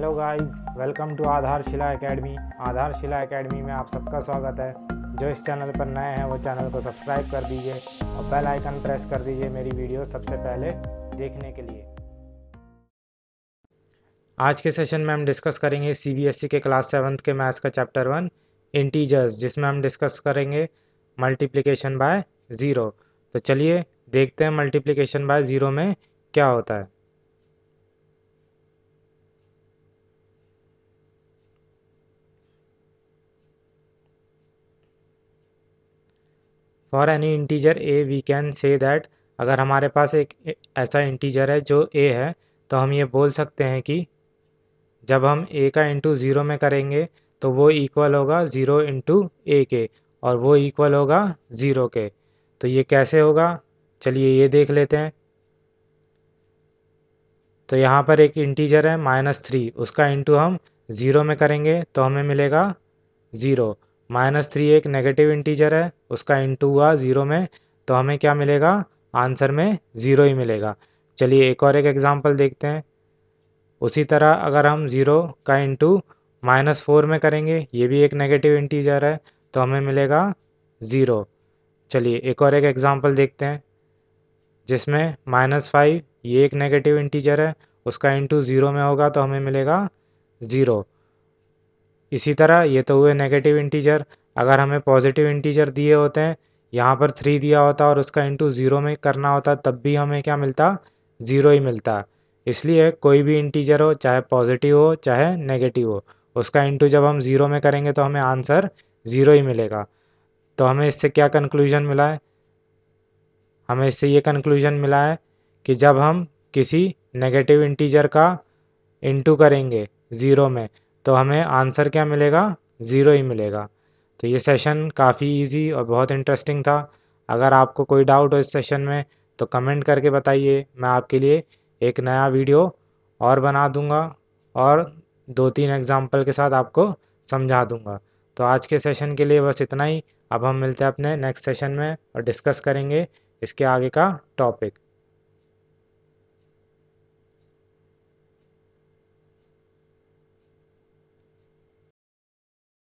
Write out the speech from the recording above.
hello guys welcome to Aadharshila academy Aadharshila academy में आप सबका स्वागत है जो इस चैनल पर नए हैं वो चैनल को सब्सक्राइब कर दीजिए और बेल आइकन प्रेस कर दीजिए मेरी वीडियो सबसे पहले देखने के लिए आज के सेशन में हम डिस्कस करेंगे सीबीएसई e के क्लास सेवन्थ के मैथ्स का चैप्टर वन इंटीजर्स जिसमें हम डिस्कस करेंगे मल्टीप्लीकेशन बाय ज़ीरो तो चलिए देखते हैं मल्टीप्लीकेशन बाय ज़ीरो में क्या होता है for any integer a we can say that अगर हमारे पास एक ऐसा इंटीजर है जो ए है तो हम ये बोल सकते हैं कि जब हम ए का इंटू ज़ीरो में करेंगे तो वो इक्वल होगा ज़ीरो इंटू ए के और वो इक्वल होगा ज़ीरो के तो ये कैसे होगा चलिए ये देख लेते हैं तो यहाँ पर एक इंटीजर है माइनस थ्री उसका इंटू हम ज़ीरो में करेंगे तो हमें मिलेगा ज़ीरो माइनस थ्री एक नेगेटिव इंटीजर है उसका इंटू हुआ ज़ीरो में तो हमें क्या मिलेगा आंसर में ज़ीरो ही मिलेगा चलिए एक और एक एग्ज़ाम्पल देखते हैं उसी तरह अगर हम ज़ीरो का इंटू माइनस फोर में करेंगे ये भी एक नेगेटिव इंटीजर है तो हमें मिलेगा ज़ीरो चलिए एक और एक एग्ज़ाम्पल देखते हैं जिसमें माइनस फाइव ये एक नेगेटिव इंटीजर है उसका इंटू ज़ीरो में होगा तो हमें मिलेगा ज़ीरो इसी तरह ये तो हुए नेगेटिव इंटीजर अगर हमें पॉजिटिव इंटीजर दिए होते हैं यहाँ पर थ्री दिया होता और उसका इंटू ज़ीरो में करना होता तब भी हमें क्या मिलता ज़ीरो ही मिलता इसलिए कोई भी इंटीजर हो चाहे पॉजिटिव हो चाहे नेगेटिव हो उसका इंटू जब हम ज़ीरो में करेंगे तो हमें आंसर ज़ीरो ही मिलेगा तो हमें इससे क्या कंक्लूजन मिला है हमें इससे ये कंक्लूजन मिला है कि जब हम किसी नेगेटिव इंटीजर का इंटू करेंगे ज़ीरो में तो हमें आंसर क्या मिलेगा ज़ीरो ही मिलेगा तो ये सेशन काफ़ी इजी और बहुत इंटरेस्टिंग था अगर आपको कोई डाउट हो इस सेशन में तो कमेंट करके बताइए मैं आपके लिए एक नया वीडियो और बना दूंगा और दो तीन एग्जाम्पल के साथ आपको समझा दूंगा तो आज के सेशन के लिए बस इतना ही अब हम मिलते हैं अपने नेक्स्ट सेशन में और डिस्कस करेंगे इसके आगे का टॉपिक